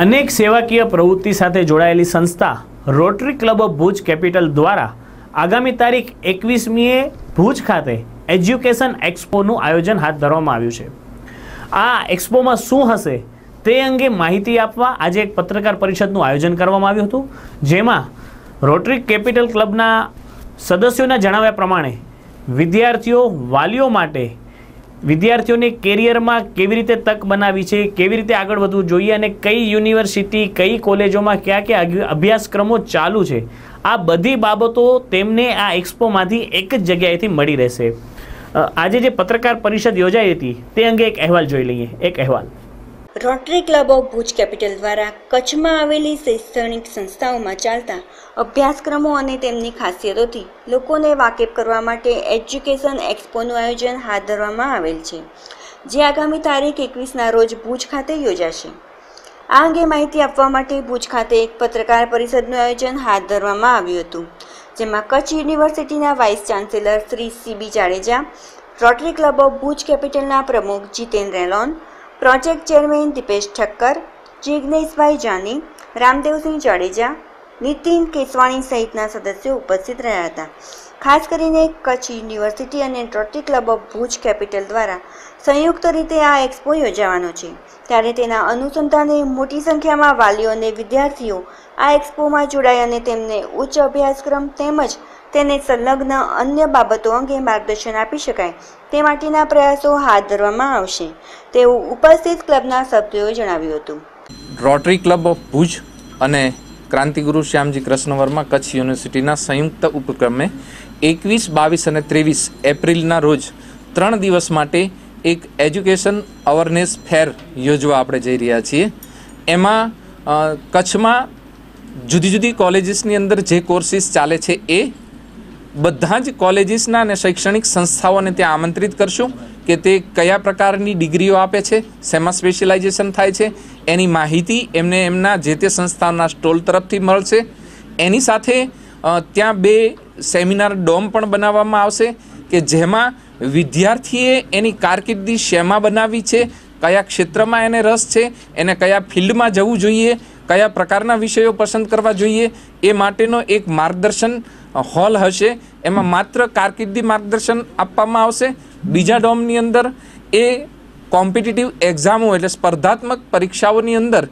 અનેક સેવાકીય પ્રવૃત્તિ સાથે જોડાયેલી સંસ્થા Rotary club of Bhuj capital દ્વારા આગામી તારીખ એકવીસમીએ ભુજ ખાતે એજ્યુકેશન એક્સપોનું આયોજન હાથ ધરવામાં આવ્યું છે આ એક્સપોમાં શું હશે તે અંગે માહિતી આપવા આજે એક પત્રકાર પરિષદનું આયોજન કરવામાં આવ્યું હતું જેમાં રોટરી કેપિટલ ક્લબના સદસ્યોના જણાવ્યા પ્રમાણે વિદ્યાર્થીઓ વાલીઓ માટે વિદ્યાર્થીઓને કેરિયરમાં કેવી રીતે તક બનાવી છે કેવી રીતે આગળ વધવું જોઈએ અને કઈ યુનિવર્સિટી કઈ કોલેજોમાં કયા કયા અભ્યાસક્રમો ચાલુ છે આ બધી બાબતો તેમને આ એક્સપોમાંથી એક જ જગ્યાએથી મળી રહેશે આજે જે પત્રકાર પરિષદ યોજાઈ હતી તે અંગે એક અહેવાલ જોઈ લઈએ એક અહેવાલ Rotary club of Bhuj capital દ્વારા કચ્છમાં આવેલી શૈક્ષણિક સંસ્થાઓમાં ચાલતા અભ્યાસક્રમો અને તેમની ખાસિયતોથી લોકોને વાકેફ કરવા માટે એજ્યુકેશન એક્સપોનું આયોજન હાથ ધરવામાં આવેલ છે જે આગામી તારીખ એકવીસના રોજ ભુજ ખાતે યોજાશે આ અંગે માહિતી આપવા માટે ભુજ ખાતે એક પત્રકાર પરિષદનું આયોજન હાથ ધરવામાં આવ્યું હતું જેમાં કચ્છ યુનિવર્સિટીના vice chancellor Shri C B Jadeja rotary club of Bhuj કેપિટલના પ્રમુખ જીતેન રેલોન પ્રોજેક્ટ ચેરમેન દીપેશ ઠક્કર જિજ્ઞેશભાઈ જાની રામદેવસિંહ જાડેજા નીતિન કેસવાણી સહિતના સદસ્યો ઉપસ્થિત રહ્યા હતા ખાસ કરીને કચ્છ યુનિવર્સિટી અને rotary club of Bhuj capital દ્વારા સંયુક્ત રીતે આ એક્સપો યોજાવાનો છે ત્યારે તેના અનુસંધાને મોટી સંખ્યામાં વાલીઓ અને વિદ્યાર્થીઓ આ એક્સપોમાં જોડાય અને તેમને ઉચ્ચ અભ્યાસક્રમ તેમજ તેને સંલગ્ન અન્ય બાબતો અંગે માર્ગદર્શન આપી શકાય તે માટેના પ્રયાસો હાથ ધરવામાં આવશે તેવું ઉપસ્થિત ક્લબના સભ્યોએ જણાવ્યું હતું રોટરી ક્લબ ઓફ ભુજ અને ક્રાંતિગુરુ શ્યામજી કૃષ્ણ વર્મા કચ્છ યુનિવર્સિટીના સંયુક્ત ઉપક્રમે એકવીસ બાવીસ અને ત્રેવીસ એપ્રિલના રોજ ત્રણ દિવસ માટે એક એજ્યુકેશન અવરનેસ ફેર યોજવા આપણે જઈ રહ્યા છીએ એમાં કચ્છમાં જુદી જુદી કોલેજીસની અંદર જે કોર્સીસ ચાલે છે એ બધા જ કોલેજીસના અને શૈક્ષણિક સંસ્થાઓને ત્યાં આમંત્રિત કરશું કે તે કયા પ્રકારની ડિગ્રીઓ આપે છે શેમાં સ્પેશિયલાઇઝેશન થાય છે એની માહિતી એમને એમના જે તે સંસ્થાના સ્ટોલ તરફથી મળશે એની સાથે ત્યાં બે સેમિનાર ડોમ પણ બનાવવામાં આવશે કે જેમાં વિદ્યાર્થીએ એની કારકિર્દી શેમાં બનાવી છે કયા ક્ષેત્રમાં એને રસ છે એને કયા ફિલ્ડમાં જવું જોઈએ કયા પ્રકારના વિષયો પસંદ કરવા જોઈએ એ માટેનો એક માર્ગદર્શન હોલ હશે એમાં માત્ર કારકિર્દી માર્ગદર્શન આપવામાં આવશે બીજા ડોમની અંદર એ કોમ્પિટિટિવ એક્ઝામો એટલે સ્પર્ધાત્મક પરીક્ષાઓની અંદર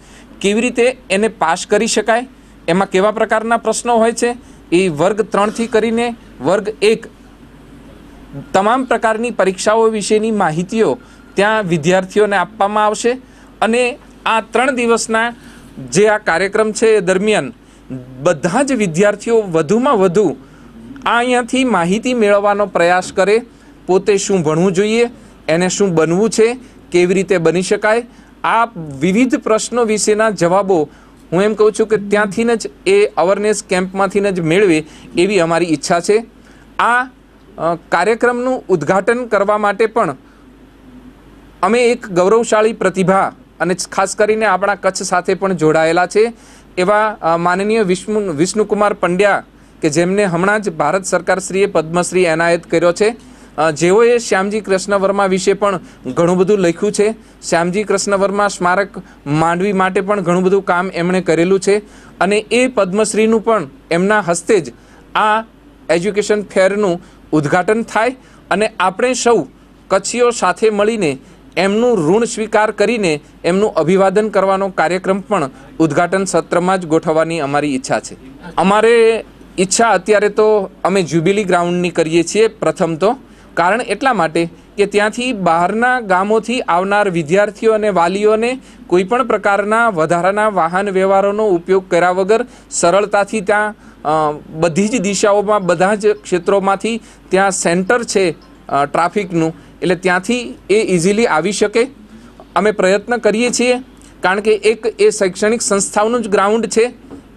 કેવી રીતે એને પાસ કરી શકાય એમાં કેવા પ્રકારના પ્રશ્નો હોય છે એ વર્ગ ત્રણથી કરીને વર્ગ એક તમામ પ્રકારની પરીક્ષાઓ વિશેની માહિતીઓ ત્યાં વિદ્યાર્થીઓને આપવામાં આવશે અને આ ત્રણ દિવસના જે આ કાર્યક્રમ છે એ દરમિયાન બધા જ વિદ્યાર્થીઓ વધુમાં વધુ આ અહીંયાથી માહિતી મેળવવાનો પ્રયાસ કરે પોતે શું ભણવું જોઈએ એને શું બનવું છે કેવી રીતે બની શકાય આ વિવિધ પ્રશ્નો વિશેના જવાબો હું એમ કહું છું કે ત્યાંથી જ એ અવરનેસ કેમ્પમાંથી જ મેળવે એવી અમારી ઈચ્છા છે આ કાર્યક્રમનું ઉદ્ઘાટન કરવા માટે પણ અમે એક ગૌરવશાળી પ્રતિભા અને ખાસ કરીને આપણા કચ્છ સાથે પણ જોડાયેલા છે એવા માનનીય વિષ્ણુ વિષ્ણુકુમાર પંડ્યા કે જેમને હમણાં જ ભારત સરકારશ્રીએ પદ્મશ્રી એનાયત કર્યો છે જેઓએ શ્યામજી કૃષ્ણ વર્મા વિશે પણ ઘણું બધું લખ્યું છે શ્યામજી કૃષ્ણ વર્મા સ્મારક માંડવી માટે પણ ઘણું બધું કામ એમણે કરેલું છે અને એ પદ્મશ્રીનું પણ એમના હસ્તે જ આ એજ્યુકેશન ફેરનું ઉદ્ઘાટન થાય અને આપણે સૌ કચ્છીઓ સાથે મળીને એમનું ઋણ સ્વીકાર કરીને એમનું અભિવાદન કરવાનો કાર્યક્રમ પણ ઉદ્ઘાટન સત્રમાં જ ગોઠવવાની અમારી ઈચ્છા છે અમારે ઈચ્છા અત્યારે તો અમે જ્યુબિલી ગ્રાઉન્ડની કરીએ છીએ પ્રથમ તો કારણ એટલા માટે કે ત્યાંથી બહારના ગામોથી આવનાર વિદ્યાર્થીઓ અને વાલીઓને કોઈપણ પ્રકારના વધારાના વાહન વ્યવહારોનો ઉપયોગ કર્યા વગર સરળતાથી ત્યાં બધી જ દિશાઓમાં બધા જ ક્ષેત્રોમાંથી ત્યાં સેન્ટર છે ટ્રાફિકનું એટલે ત્યાંથી એ ઇઝીલી આવી શકે અમે પ્રયત્ન કરીએ છીએ કારણ કે એક એ શૈક્ષણિક સંસ્થાઓનું જ ગ્રાઉન્ડ છે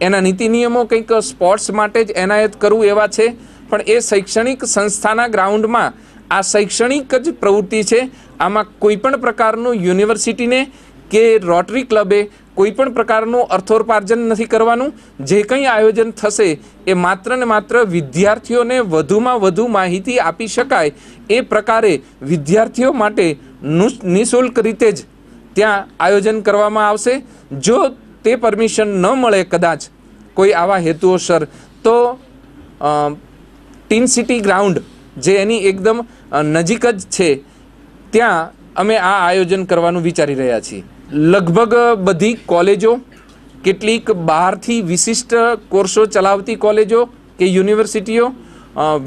એના નીતિ નિયમો કંઈક સ્પોર્ટ્સ માટે જ એનાયત કરવું એવા છે પણ એ શૈક્ષણિક સંસ્થાના ગ્રાઉન્ડમાં આ શૈક્ષણિક જ પ્રવૃત્તિ છે આમાં કોઈપણ પ્રકારનું યુનિવર્સિટીને કે રોટરી ક્લબે કોઈ પણ પ્રકારનું અર્થોપાર્જન નથી કરવાનું જે કંઈ આયોજન થશે એ માત્ર ને માત્ર વિદ્યાર્થીઓને વધુમાં વધુ માહિતી આપી શકાય એ પ્રકારે વિદ્યાર્થીઓ માટે નિઃશુલ્ક રીતે જ ત્યાં આયોજન કરવામાં આવશે જો તે પરમિશન ન મળે કદાચ કોઈ આવા હેતુઓસર તો ટીન સિટી ગ્રાઉન્ડ જે એની એકદમ નજીક જ છે ત્યાં અમે આ આયોજન કરવાનું વિચારી રહ્યા છીએ લગભગ બધી કોલેજો કેટલીક બહારથી વિશિષ્ટ કોર્સો ચલાવતી કોલેજો કે યુનિવર્સિટીઓ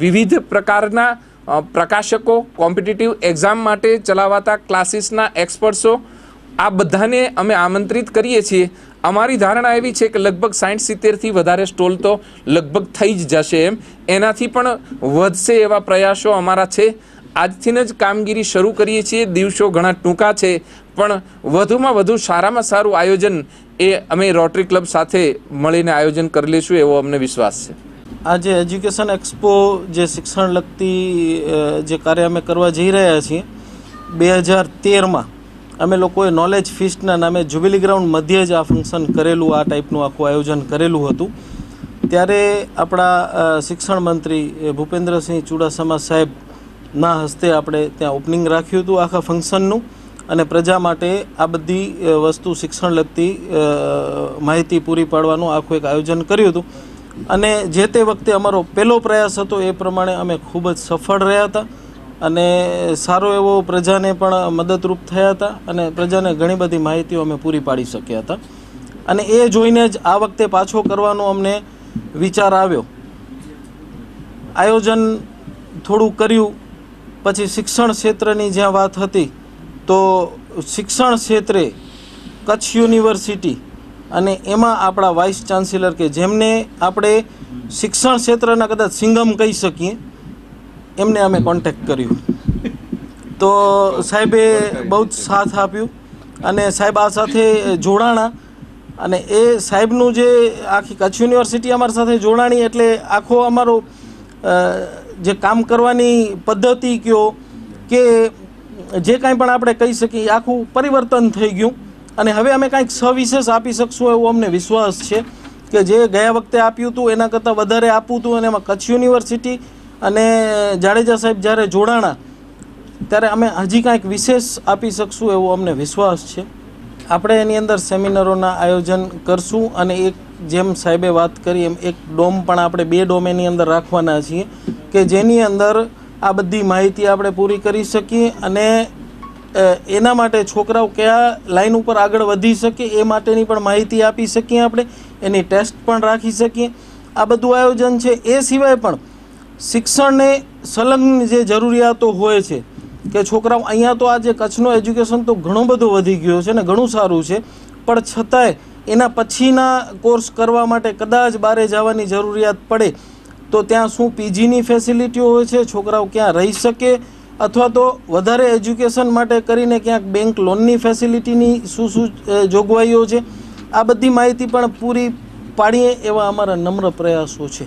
વિવિધ પ્રકારના પ્રકાશકો કોમ્પિટિટિવ એક્ઝામ માટે ચલાવાતા ક્લાસીસના એક્સપર્ટ્સો આ બધાને અમે આમંત્રિત કરીએ છીએ અમારી ધારણા એવી છે કે લગભગ સાઠ સિત્તેરથી વધારે સ્ટોલ તો લગભગ થઈ જ જશે એમ એનાથી પણ વધશે એવા પ્રયાસો અમારા છે આજથી જ કામગીરી શરૂ કરીએ છીએ દિવસો ઘણા ટૂંકા છે પણ વધુમાં વધુ સારામાં સારું આયોજન એ અમે રોટરી ક્લબ સાથે મળીને આયોજન કરી લઈશું એવો અમને વિશ્વાસ છે આજે એજ્યુકેશન એક્સપો જે શિક્ષણ લગતી જે કાર્ય અમે કરવા જઈ રહ્યા છીએ બે હજાર તેરમાં અમે લોકોએ નોલેજ ફિસ્ટના નામે જુબિલી ગ્રાઉન્ડ મધ્ય જ આ ફંક્શન કરેલું આ ટાઈપનું આખું આયોજન કરેલું હતું ત્યારે આપણા શિક્ષણ મંત્રી ભૂપેન્દ્રસિંહ ચુડાસમા સાહેબ ના હસ્તે આપણે ત્યાં ઓપનિંગ રાખ્યું હતું આખા ફંક્શનનું અને પ્રજા માટે આ બધી વસ્તુ શિક્ષણ લગતી માહિતી પૂરી પાડવાનું આખું એક આયોજન કર્યું હતું અને જે તે વખતે અમારો પહેલો પ્રયાસ હતો એ પ્રમાણે અમે ખૂબ જ સફળ રહ્યા હતા અને સારો એવો પ્રજાને પણ મદદરૂપ થયા હતા અને પ્રજાને ઘણી બધી માહિતીઓ અમે પૂરી પાડી શક્યા હતા અને એ જોઈને જ આ વખતે પાછો કરવાનો અમને વિચાર આવ્યો આયોજન થોડું કર્યું પછી શિક્ષણ ક્ષેત્રની જ્યાં વાત હતી તો શિક્ષણ ક્ષેત્રે કચ્છ યુનિવર્સિટી અને એમાં આપણા વાઇસ ચાન્સેલર કે જેમને આપણે શિક્ષણ ક્ષેત્રના કદાચ સિંગમ કહી શકીએ એમને અમે કોન્ટેક્ટ કર્યું તો સાહેબે બહુ જ સાથ આપ્યો અને સાહેબ આ સાથે જોડાણા અને એ સાહેબનું જે આખી કચ્છ યુનિવર્સિટી અમારી સાથે જોડાણી એટલે આખો અમારો જે કામ કરવાની પદ્ધતિ કયો કે જે કાંઈ પણ આપણે કહી શકીએ આખું પરિવર્તન થઈ ગયું અને હવે અમે કાંઈક સવિશેષ આપી શકશું એવો અમને વિશ્વાસ છે કે જે ગયા વખતે આપ્યું હતું એના કરતાં વધારે આપવું હતું અને એમાં કચ્છ યુનિવર્સિટી અને જાડેજા સાહેબ જ્યારે જોડાણા ત્યારે અમે હજી કાંઈક વિશેષ આપી શકશું એવો અમને વિશ્વાસ છે આપણે એની અંદર સેમિનારોના આયોજન કરશું અને એક જેમ સાહેબે વાત કરી એમ એક ડોમ પણ આપણે બે ડોમ એની અંદર રાખવાના છીએ કે જેની અંદર આ બધી માહિતી આપણે પૂરી કરી શકીએ અને એના માટે છોકરાઓ કયા લાઇન ઉપર આગળ વધી શકે એ માટેની પણ માહિતી આપી શકીએ આપણે એની ટેસ્ટ પણ રાખી શકીએ આ બધું આયોજન છે એ સિવાય પણ શિક્ષણને સંલગ્ન જે જરૂરિયાતો હોય છે કે છોકરાઓ અહીંયા તો આજે કચ્છનો એજ્યુકેશન તો ઘણો બધો વધી ગયો છે ને ઘણું સારું છે પણ છતાંય એના પછીના કોર્સ કરવા માટે કદાચ બહારે જવાની જરૂરિયાત પડે તો ત્યાં શું પીજીની ફેસિલિટીઓ હોય છે છોકરાઓ ક્યાં રહી શકે અથવા તો વધારે એજ્યુકેશન માટે કરીને ક્યાંક બેંક લોનની ફેસિલિટીની શું શું જોગવાઈઓ છે આ બધી માહિતી પણ પૂરી પાડીએ એવા અમારા નમ્ર પ્રયાસો છે